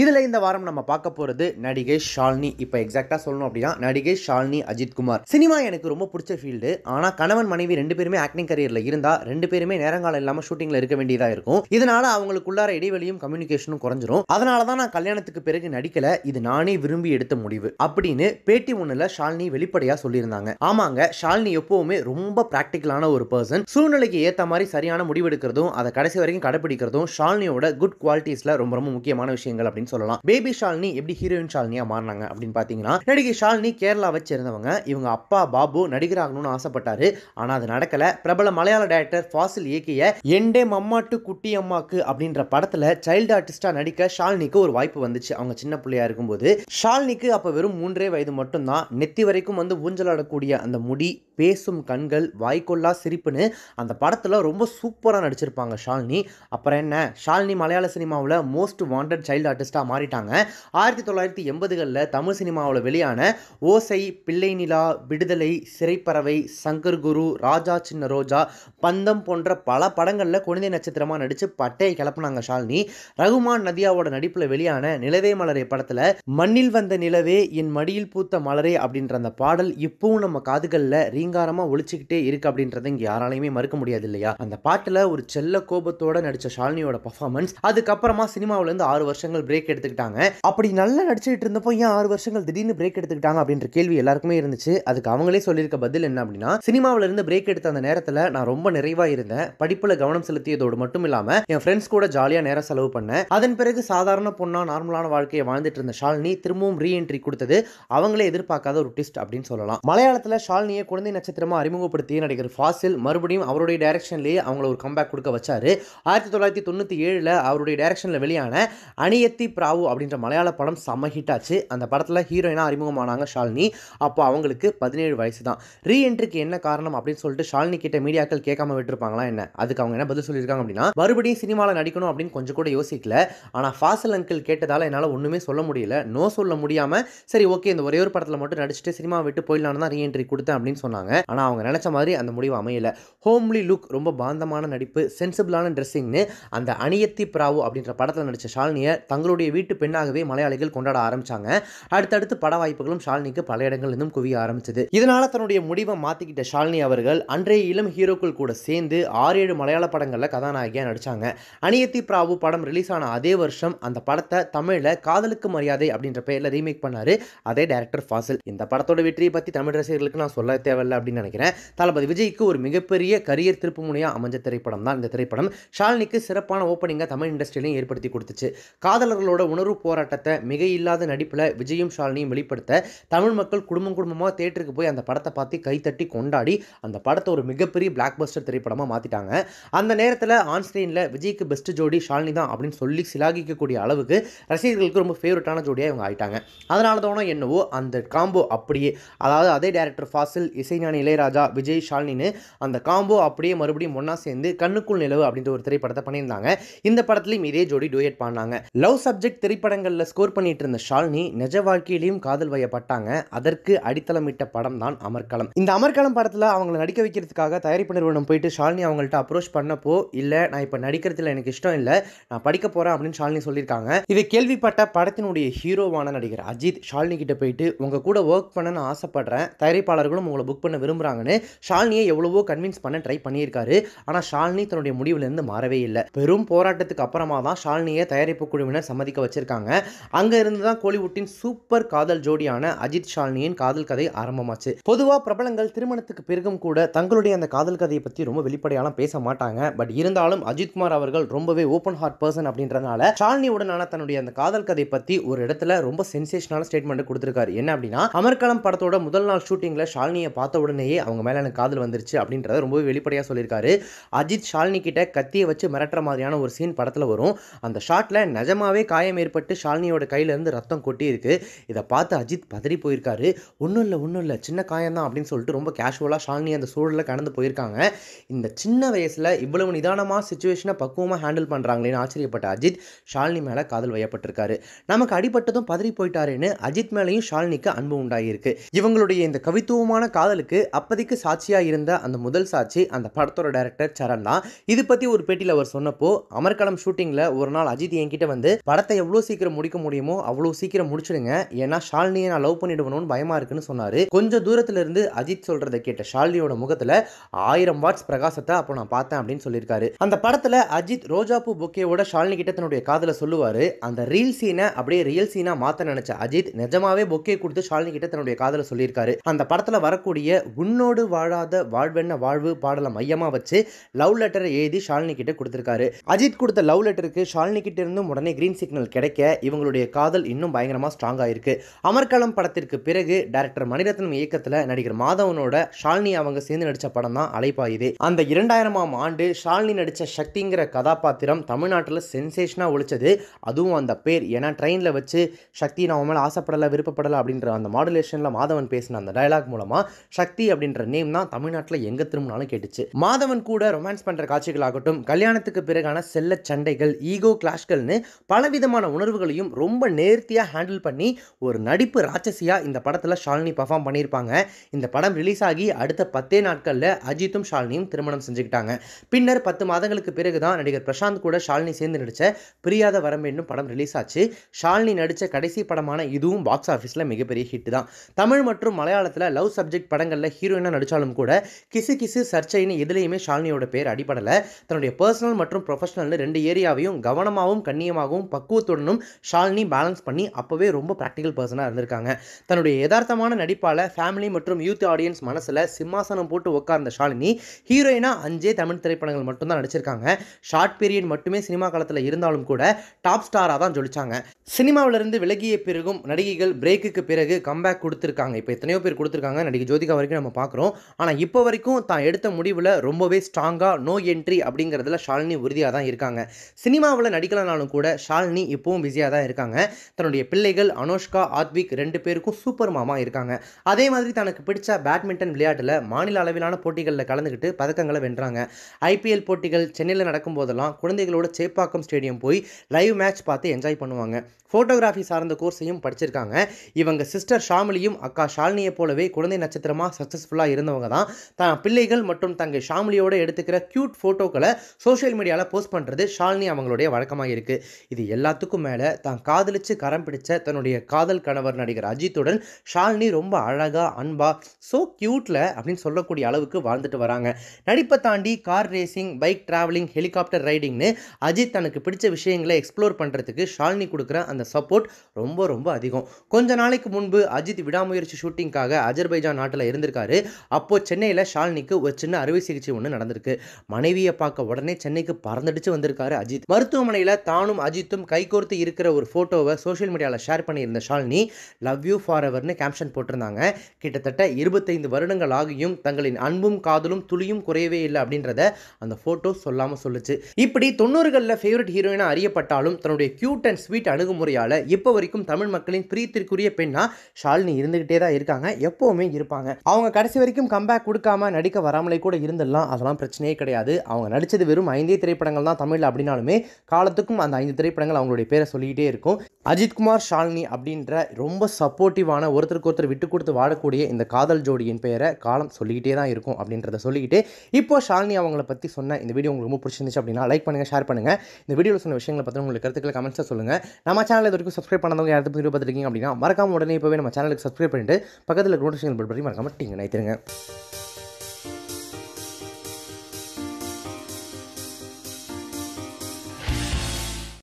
இதில் இந்த வாரம் நம்ம பார்க்க போகிறது நடிகை ஷாலினி இப்போ எக்ஸாக்டாக சொல்லணும் அப்படின்னா நடிகை ஷாலினி அஜித் குமார் சினிமா எனக்கு ரொம்ப பிடிச்ச ஃபீல்டு ஆனால் கணவன் மனைவி ரெண்டு பேருமே ஆக்டிங் கரியரில் இருந்தால் ரெண்டு பேருமே நேரங்காலம் இல்லாமல் ஷூட்டிங்கில் இருக்க வேண்டியதாக இருக்கும் இதனால் அவங்களுக்குள்ளார இடைவெளியும் கம்யூனிகேஷனும் குறைஞ்சிரும் அதனால தான் நான் கல்யாணத்துக்கு பிறகு நடிக்கலை இது நானே விரும்பி எடுத்த முடிவு அப்படின்னு பேட்டி ஒன்றில் ஷால்னி வெளிப்படையாக சொல்லியிருந்தாங்க ஆமாங்க ஷால்னி எப்பவுமே ரொம்ப ப்ராக்டிக்கலான ஒரு பர்சன் சூழ்நிலைக்கு ஏற்ற மாதிரி சரியான முடிவு எடுக்கிறதும் அதை கடைசி வரைக்கும் கடைபிடிக்கிறதும் ஷால்னியோட குட் குவாலிட்டிஸில் ரொம்ப ரொம்ப முக்கியமான விஷயங்கள் அப்படின்னு சொல்லலாம் பேபி ஷாலினி எப்படி ஹீரோயின் ஷாலினியா மாறினாங்க அப்படின்னு பார்த்தீங்கன்னா நடிகை ஷாலினி கேரளாவை சேர்ந்தவங்க இவங்க அப்பா பாபு நடிகராகணும்னு ஆசைப்பட்டாரு ஆனா அது நடக்கல பிரபல மலையாள டைரக்டர் ஃபாசில் இயக்கிய எண்டே மம்மாட்டு குட்டி அம்மாக்கு அப்படின்ற படத்துல சைல்டு ஆர்டிஸ்டா நடிக்க ஷாலினிக்கு ஒரு வாய்ப்பு வந்துச்சு அவங்க சின்ன பிள்ளையா இருக்கும்போது ஷாலினிக்கு அப்ப வெறும் மூன்றே வயது மட்டும்தான் நெத்தி வரைக்கும் வந்து ஊஞ்சலாடக்கூடிய அந்த முடி பேசும் கண்கள் வாய்க்கொள்ளா சிரிப்புன்னு அந்த படத்துல ரொம்ப சூப்பரா நடிச்சிருப்பாங்க ஷாலினி அப்புறம் என்ன ஷாலினி மலையாள சினிமாவில் மோஸ்ட் வாண்டட் சைல்டு ஆர்டிஸ்டா ஆர்டிஸ்டாக மாறிட்டாங்க ஆயிரத்தி தொள்ளாயிரத்தி எண்பதுகளில் தமிழ் சினிமாவில் வெளியான ஓசை பிள்ளை நிலா விடுதலை சிறைப்பறவை சங்கர் குரு ராஜா சின்ன ரோஜா பந்தம் போன்ற பல படங்களில் குழந்தை நட்சத்திரமாக நடித்து பட்டையை கிளப்பினாங்க ஷாலினி ரகுமான் நதியாவோட நடிப்பில் வெளியான நிலவே மலரை படத்தில் மண்ணில் வந்த நிலவே என் மடியில் பூத்த மலரே அப்படின்ற அந்த பாடல் இப்பவும் நம்ம காதுகளில் ரீங்காரமாக ஒழிச்சிக்கிட்டே இருக்கு அப்படின்றத இங்கே யாராலையுமே மறுக்க முடியாது இல்லையா அந்த பாட்டில் ஒரு செல்ல கோபத்தோட நடித்த ஷாலினியோட பர்ஃபார்மன்ஸ் அதுக்கப்புறமா சினிமாவிலேருந்து ஆறு வருஷங்கள் பிரேக் பிரேக் எடுத்துக்கிட்டாங்க அப்படி நல்லா நடிச்சுட்டு இருந்தப்போ ஏன் ஆறு வருஷங்கள் திடீர்னு பிரேக் எடுத்துக்கிட்டாங்க அப்படின்ற கேள்வி எல்லாருக்குமே இருந்துச்சு அதுக்கு அவங்களே சொல்லியிருக்க பதில் என்ன அப்படின்னா சினிமாவில இருந்து பிரேக் எடுத்த அந்த நேரத்தில் நான் ரொம்ப நிறைவா இருந்தேன் படிப்புல கவனம் செலுத்தியதோடு மட்டும் இல்லாம என் ஃப்ரெண்ட்ஸ் கூட ஜாலியா நேரம் செலவு பண்ணேன் அதன் பிறகு சாதாரண பொண்ணா நார்மலான வாழ்க்கையை வாழ்ந்துட்டு இருந்த ஷாலினி திரும்பவும் ரீஎன்ட்ரி கொடுத்தது அவங்களே எதிர்பார்க்காத ஒரு டிஸ்ட் அப்படின்னு சொல்லலாம் மலையாளத்தில் ஷாலினியை குழந்தை நட்சத்திரமா அறிமுகப்படுத்திய நடிகர் ஃபாசில் மறுபடியும் அவருடைய டைரக்ஷன்லேயே அவங்கள ஒரு கம்பேக் கொடுக்க வச்சாரு ஆயிரத்தி தொள்ளாயிரத்தி தொண்ணூத்தி ஏழுல அவருடைய டைரக்ஷன்ல வெளியான அணியத்தி பிராவு அப்படின்ற மலையாள படம் செம்ம ஹிட் ஆச்சு அந்த படத்தில் ஹீரோயினாக அறிமுகமானாங்க ஷாலினி அப்போ அவங்களுக்கு பதினேழு வயசு தான் ரீஎன்ட்ரிக்கு என்ன காரணம் அப்படின்னு சொல்லிட்டு ஷாலினி கிட்ட மீடியாக்கள் கேட்காம விட்டுருப்பாங்களா என்ன அதுக்கு அவங்க என்ன பதில் சொல்லியிருக்காங்க அப்படின்னா மறுபடியும் சினிமாவில் நடிக்கணும் அப்படின்னு கொஞ்சம் கூட யோசிக்கல ஆனால் ஃபாசல் அங்கிள் கேட்டதால் என்னால் ஒன்றுமே சொல்ல முடியல நோ சொல்ல முடியாமல் சரி ஓகே இந்த ஒரே ஒரு படத்தில் மட்டும் நடிச்சுட்டு சினிமா விட்டு போயிடலான்னு தான் ரீஎன்ட்ரி கொடுத்தேன் அப்படின்னு சொன்னாங்க ஆனால் அவங்க நினச்ச மாதிரி அந்த முடிவு அமையல ஹோம்லி லுக் ரொம்ப பாந்தமான நடிப்பு சென்சிபிளான ட்ரெஸ்ஸிங்னு அந்த அணியத்தி பிராவு அப்படின்ற படத்தில் நடித்த ஷாலினியை தங்களுடைய தன்னுடைய வீட்டு பெண்ணாகவே மலையாளிகள் கொண்டாட ஆரம்பிச்சாங்க அடுத்தடுத்து பட வாய்ப்புகளும் ஷாலினிக்கு பல இடங்களிலிருந்தும் குவிய ஆரம்பிச்சது இதனால தன்னுடைய முடிவை மாத்திக்கிட்ட ஷாலினி அவர்கள் அன்றைய இளம் ஹீரோக்கள் கூட சேர்ந்து ஆறு ஏழு மலையாள படங்களில் கதாநாயகியாக நடிச்சாங்க அனியத்தி பிராவு படம் ரிலீஸ் ஆன அதே வருஷம் அந்த படத்தை தமிழில் காதலுக்கு மரியாதை அப்படின்ற பேரில் ரீமேக் பண்ணார் அதே டேரக்டர் ஃபாசில் இந்த படத்தோட வெற்றியை பற்றி தமிழ் ரசிகர்களுக்கு நான் சொல்ல தேவையில்லை அப்படின்னு நினைக்கிறேன் தளபதி விஜய்க்கு ஒரு மிகப்பெரிய கரியர் திருப்பு முனையாக அமைஞ்ச திரைப்படம் தான் இந்த திரைப்படம் ஷாலினிக்கு சிறப்பான ஓப்பனிங்கை தமிழ் இண்டஸ்ட்ரியிலையும் ஏற்படுத்தி கொடுத்துச்சு காதலர்களோட அவங்களோட உணர்வு போராட்டத்தை மிக இல்லாத நடிப்பில் விஜயும் ஷாலினியும் வெளிப்படுத்த தமிழ் மக்கள் குடும்பம் குடும்பமாக தேட்டருக்கு போய் அந்த படத்தை பார்த்து கைத்தட்டி கொண்டாடி அந்த படத்தை ஒரு மிகப்பெரிய பிளாக் பஸ்டர் திரைப்படமாக மாற்றிட்டாங்க அந்த நேரத்தில் ஆன்ஸ்டீனில் விஜய்க்கு பெஸ்ட் ஜோடி ஷாலினி தான் அப்படின்னு சொல்லி சிலாகிக்கக்கூடிய அளவுக்கு ரசிகர்களுக்கு ரொம்ப ஃபேவரட்டான ஜோடியாக இவங்க ஆயிட்டாங்க அதனால தானோ என்னவோ அந்த காம்போ அப்படியே அதாவது அதே டேரக்டர் ஃபாசில் இசைஞானி இளையராஜா விஜய் ஷாலினின்னு அந்த காம்போ அப்படியே மறுபடியும் ஒன்றா சேர்ந்து கண்ணுக்குள் நிலவு அப்படின்ற ஒரு திரைப்படத்தை பண்ணியிருந்தாங்க இந்த படத்துலையும் இதே ஜோடி டூயட் பண்ணாங்க லவ் சப்ஜெக்ட் சப்ஜெக்ட் திரைப்படங்களில் ஸ்கோர் பண்ணிட்டு இருந்த ஷால்னி நிஜ வாழ்க்கையிலையும் காதல் வயப்பட்டாங்க அதற்கு அடித்தளமிட்ட படம் தான் அமர்கலம் இந்த அமர்கலம் படத்தில் அவங்களை நடிக்க வைக்கிறதுக்காக தயாரிப்பு நிறுவனம் போயிட்டு ஷால்னி அவங்கள்ட்ட அப்ரோச் பண்ணப்போ இல்லை நான் இப்போ நடிக்கிறதுல எனக்கு இஷ்டம் இல்லை நான் படிக்க போகிறேன் அப்படின்னு ஷாலினி சொல்லியிருக்காங்க இதை கேள்விப்பட்ட படத்தினுடைய ஹீரோவான நடிகர் அஜித் ஷால்னி கிட்ட போயிட்டு உங்கள் கூட ஒர்க் பண்ண நான் ஆசைப்படுறேன் தயாரிப்பாளர்களும் உங்களை புக் பண்ண விரும்புகிறாங்கன்னு ஷால்னியை எவ்வளவோ கன்வின்ஸ் பண்ண ட்ரை பண்ணியிருக்காரு ஆனால் ஷால்னி தன்னுடைய முடிவுலேருந்து மாறவே இல்லை பெரும் போராட்டத்துக்கு அப்புறமா தான் ஷாலினியை தயாரிப்பு குழுவினர் சம்மதி பதிக்க வச்சுருக்காங்க அங்கேருந்து தான் கோலிவுட்டின் சூப்பர் காதல் ஜோடியான அஜித் ஷாலினியின் காதல் கதை ஆரம்பமாச்சு பொதுவாக பிரபலங்கள் திருமணத்துக்கு பிறகும் கூட தங்களுடைய அந்த காதல் கதையை பற்றி ரொம்ப வெளிப்படையாலாம் பேச மாட்டாங்க பட் இருந்தாலும் அஜித்குமார் அவர்கள் ரொம்பவே ஓப்பன் ஹார்ட் பர்சன் ஷாலினி உடனான தன்னுடைய அந்த காதல் கதை பற்றி ஒரு இடத்துல ரொம்ப சென்சேஷனான ஸ்டேட்மெண்ட் கொடுத்துருக்காரு என்ன அப்படின்னா அமர்கலம் படத்தோட முதல் நாள் ஷூட்டிங்கில் ஷாலினியை பார்த்த உடனேயே அவங்க மேலே எனக்கு காதல் வந்துருச்சு அப்படின்றத ரொம்பவே வெளிப்படையாக சொல்லியிருக்காரு அஜித் ஷாலினி கிட்ட கத்தியை வச்சு மிரட்டுற மாதிரியான ஒரு சீன் படத்தில் வரும் அந்த ஷாட்டில் நிஜமாவே காய் காயம் ஏற்பட்டு ஷாலினியோட கையிலேருந்து ரத்தம் கொட்டி இருக்கு இதை பார்த்து அஜித் பதறி போயிருக்காரு ஒன்றும் இல்லை ஒன்றும் இல்லை சின்ன காயம் தான் அப்படின்னு சொல்லிட்டு ரொம்ப கேஷுவலாக ஷாலினி அந்த சூழலில் கடந்து போயிருக்காங்க இந்த சின்ன வயசில் இவ்வளவு நிதானமாக சுச்சுவேஷனை பக்குவமாக ஹேண்டில் பண்ணுறாங்களேன்னு ஆச்சரியப்பட்ட அஜித் ஷாலினி மேலே காதல் வயப்பட்டிருக்காரு நமக்கு அடிபட்டதும் பதறி போயிட்டாருன்னு அஜித் மேலேயும் ஷாலினிக்கு அன்பு உண்டாகியிருக்கு இவங்களுடைய இந்த கவித்துவமான காதலுக்கு அப்போதைக்கு சாட்சியாக இருந்த அந்த முதல் சாட்சி அந்த படத்தோட டைரக்டர் சரண் தான் இது பற்றி ஒரு பேட்டியில் அவர் சொன்னப்போ அமர்கலம் ஷூட்டிங்கில் ஒரு நாள் அஜித் என்கிட்ட வந்து படத்தை படத்தை எவ்வளவு சீக்கிரம் முடிக்க முடியுமோ அவ்வளவு சீக்கிரம் முடிச்சிடுங்க ஏன்னா ஷாலினியை நான் லவ் பண்ணிடுவணும்னு பயமா இருக்குன்னு சொன்னார் கொஞ்சம் தூரத்துல இருந்து அஜித் சொல்றதை கேட்ட ஷாலினியோட முகத்துல ஆயிரம் வாட்ஸ் பிரகாசத்தை அப்போ நான் பார்த்தேன் அப்படின்னு சொல்லியிருக்காரு அந்த படத்துல அஜித் பூ புக்கேவோட ஷாலினி கிட்ட தன்னுடைய காதல சொல்லுவாரு அந்த ரீல் சீனை அப்படியே ரியல் சீனா மாத்த நினைச்ச அஜித் நிஜமாவே பொக்கே கொடுத்து ஷாலினி கிட்ட தன்னுடைய காதல சொல்லியிருக்காரு அந்த படத்துல வரக்கூடிய உன்னோடு வாழாத வாழ்வென்ன வாழ்வு பாடலை மையமா வச்சு லவ் லெட்டரை எழுதி ஷாலினி கிட்ட கொடுத்திருக்காரு அஜித் கொடுத்த லவ் லெட்டருக்கு ஷாலினி கிட்ட இருந்தும் உடனே கிரீன் சிக்னல் கிடைக்க இவங்களுடைய காதல் இன்னும் பயங்கரமாக ஸ்ட்ராங்காக இருக்குது அமர்கலம் படத்திற்கு பிறகு டேரக்டர் மணிரத்னம் இயக்கத்தில் நடிகர் மாதவனோட ஷாலினி அவங்க சேர்ந்து நடித்த படம் தான் அலைப்பாயுது அந்த இரண்டாயிரமாம் ஆண்டு ஷாலினி நடித்த சக்திங்கிற கதாபாத்திரம் தமிழ்நாட்டில் சென்சேஷனாக ஒழிச்சது அதுவும் அந்த பேர் ஏன்னா ட்ரெயினில் வச்சு சக்தி நான் மேலே ஆசைப்படலை விருப்பப்படலை அப்படின்ற அந்த மாடுலேஷனில் மாதவன் பேசின அந்த டைலாக் மூலமாக சக்தி அப்படின்ற நேம் தான் தமிழ்நாட்டில் எங்கே திரும்பினாலும் கேட்டுச்சு மாதவன் கூட ரொமான்ஸ் பண்ணுற காட்சிகள் ஆகட்டும் கல்யாணத்துக்கு பிறகான செல்ல சண்டைகள் ஈகோ கிளாஷ்கள்னு பலவித விதமான உணர்வுகளையும் ரொம்ப நேர்த்தியாக ஹேண்டில் பண்ணி ஒரு நடிப்பு ராட்சசியாக இந்த படத்தில் ஷாலினி பர்ஃபார்ம் பண்ணியிருப்பாங்க இந்த படம் ரிலீஸ் ஆகி அடுத்த பத்தே நாட்களில் அஜித்தும் ஷாலினியும் திருமணம் செஞ்சுக்கிட்டாங்க பின்னர் பத்து மாதங்களுக்கு பிறகு தான் நடிகர் பிரசாந்த் கூட ஷாலினி சேர்ந்து நடித்த பிரியாத வரம் என்னும் படம் ரிலீஸ் ஆச்சு ஷாலினி நடித்த கடைசி படமான இதுவும் பாக்ஸ் ஆஃபீஸில் மிகப்பெரிய ஹிட் தான் தமிழ் மற்றும் மலையாளத்தில் லவ் சப்ஜெக்ட் படங்களில் ஹீரோயினாக நடித்தாலும் கூட கிசு கிசு சர்ச்சைன்னு எதுலேயுமே ஷாலினியோட பேர் அடிப்படலை தன்னுடைய பர்சனல் மற்றும் ப்ரொஃபஷனல்னு ரெண்டு ஏரியாவையும் கவனமாகவும் கண்ணியமாகவும் பக்குவம் பக்குவத்துடனும் ஷாலினி பேலன்ஸ் பண்ணி அப்போவே ரொம்ப ப்ராக்டிக்கல் பர்சனாக இருந்திருக்காங்க தன்னுடைய யதார்த்தமான நடிப்பால் ஃபேமிலி மற்றும் யூத் ஆடியன்ஸ் மனசில் சிம்மாசனம் போட்டு உட்கார்ந்த ஷாலினி ஹீரோயினாக அஞ்சே தமிழ் திரைப்படங்கள் மட்டும்தான் நடிச்சிருக்காங்க ஷார்ட் பீரியட் மட்டுமே சினிமா காலத்தில் இருந்தாலும் கூட டாப் ஸ்டாராக தான் ஜொலிச்சாங்க சினிமாவிலிருந்து விலகிய பிறகும் நடிகைகள் பிரேக்குக்கு பிறகு கம்பேக் கொடுத்துருக்காங்க இப்போ எத்தனையோ பேர் கொடுத்துருக்காங்க நடிகை ஜோதிகா வரைக்கும் நம்ம பார்க்குறோம் ஆனால் இப்போ வரைக்கும் தான் எடுத்த முடிவில் ரொம்பவே ஸ்ட்ராங்காக நோ என்ட்ரி அப்படிங்கிறதுல ஷாலினி உறுதியாக தான் இருக்காங்க சினிமாவில் நடிக்கலனாலும் கூட ஷாலினி ராணி இப்போவும் பிஸியாக தான் இருக்காங்க தன்னுடைய பிள்ளைகள் அனோஷ்கா ஆத்விக் ரெண்டு பேருக்கும் சூப்பர் மாமா இருக்காங்க அதே மாதிரி தனக்கு பிடிச்ச பேட்மிண்டன் விளையாட்டில் மாநில அளவிலான போட்டிகளில் கலந்துக்கிட்டு பதக்கங்களை வென்றாங்க ஐபிஎல் போட்டிகள் சென்னையில் நடக்கும் போதெல்லாம் குழந்தைகளோட சேப்பாக்கம் ஸ்டேடியம் போய் லைவ் மேட்ச் பார்த்து என்ஜாய் பண்ணுவாங்க ஃபோட்டோகிராஃபி சார்ந்த கோர்ஸையும் படிச்சிருக்காங்க இவங்க சிஸ்டர் ஷாமிலியும் அக்கா ஷாலினியை போலவே குழந்தை நட்சத்திரமாக சக்ஸஸ்ஃபுல்லாக இருந்தவங்க தான் தான் பிள்ளைகள் மற்றும் தங்கள் ஷாமிலியோட எடுத்துக்கிற க்யூட் ஃபோட்டோக்களை சோஷியல் மீடியாவில் போஸ்ட் பண்ணுறது ஷாலினி அவங்களுடைய வழக்கமாக இருக்குது இது எல்லா எல்லாத்துக்கும் மேலே தான் காதலிச்சு கரம் பிடிச்ச தன்னுடைய காதல் கணவர் நடிகர் அஜித்துடன் ஷாலினி ரொம்ப அழகா அன்பா ஸோ கியூட்ல அப்படின்னு சொல்லக்கூடிய அளவுக்கு வாழ்ந்துட்டு வராங்க நடிப்பை தாண்டி car racing bike travelling helicopter ரைடிங்னு அஜித் தனக்கு பிடிச்ச விஷயங்களை எக்ஸ்ப்ளோர் பண்ணுறதுக்கு ஷாலினி கொடுக்குற அந்த சப்போர்ட் ரொம்ப ரொம்ப அதிகம் கொஞ்ச நாளைக்கு முன்பு அஜித் விடாமுயற்சி ஷூட்டிங்காக அஜர்பைஜான் நாட்டில் இருந்திருக்காரு அப்போ சென்னையில் ஷாலினிக்கு ஒரு சின்ன அறுவை சிகிச்சை ஒன்று நடந்திருக்கு மனைவியை பார்க்க உடனே சென்னைக்கு பறந்துடிச்சு வந்திருக்காரு அஜித் மருத்துவமனையில் தானும் அஜித்தும் கை கைகோர்த்து இருக்கிற ஒரு ஃபோட்டோவை சோஷியல் மீடியாவில் ஷேர் பண்ணியிருந்த ஷாலினி லவ் யூ ஃபார் எவர்னு கேப்ஷன் போட்டிருந்தாங்க கிட்டத்தட்ட இருபத்தைந்து வருடங்கள் ஆகியும் தங்களின் அன்பும் காதலும் துளியும் குறையவே இல்லை அப்படின்றத அந்த ஃபோட்டோ சொல்லாமல் சொல்லுச்சு இப்படி தொண்ணூறுகளில் ஃபேவரட் ஹீரோயினாக அறியப்பட்டாலும் தன்னுடைய க்யூட் அண்ட் ஸ்வீட் அணுகுமுறையால் இப்போ வரைக்கும் தமிழ் மக்களின் பிரீத்திற்குரிய பெண்ணாக ஷாலினி இருந்துகிட்டே தான் இருக்காங்க எப்போவுமே இருப்பாங்க அவங்க கடைசி வரைக்கும் கம்பேக் கொடுக்காம நடிக்க வராமலே கூட இருந்துடலாம் அதெல்லாம் பிரச்சனையே கிடையாது அவங்க நடித்தது வெறும் ஐந்தே திரைப்படங்கள் தான் தமிழில் அப்படின்னாலுமே காலத்துக்கும் அந்த ஐந்து திரைப்படங்கள் அவங்க அவங்களுடைய பேரை சொல்லிக்கிட்டே இருக்கும் அஜித்குமார் ஷாலினி அப்படின்ற ரொம்ப சப்போர்ட்டிவான ஒருத்தருக்கு ஒருத்தர் விட்டு கொடுத்து வாழக்கூடிய இந்த காதல் ஜோடியின் பெயரை காலம் சொல்லிக்கிட்டே தான் இருக்கும் அப்படின்றத சொல்லிக்கிட்டு இப்போ ஷாலினி அவங்கள பற்றி சொன்ன இந்த வீடியோ உங்களுக்கு ரொம்ப பிடிச்சிருந்துச்சு அப்படின்னா லைக் பண்ணுங்கள் ஷேர் பண்ணுங்கள் இந்த வீடியோவில் சொன்ன விஷயங்களை பற்றி உங்களுக்கு கருத்துக்களை கமெண்ட்ஸாக சொல்லுங்கள் நம்ம சேனல் இது வரைக்கும் சப்ஸ்கிரைப் பண்ணவங்க யாரும் வீடியோ பார்த்துருக்கீங்க அப்படின்னா மறக்காம உடனே இப்போவே நம்ம சேனலுக்கு சப்ஸ்கிரைப் பண்ணிட்டு பக்கத்தில் நோட்டிஃபிகேஷன் பற்றி மறக்காமல் டிங் நினைத்துருங்க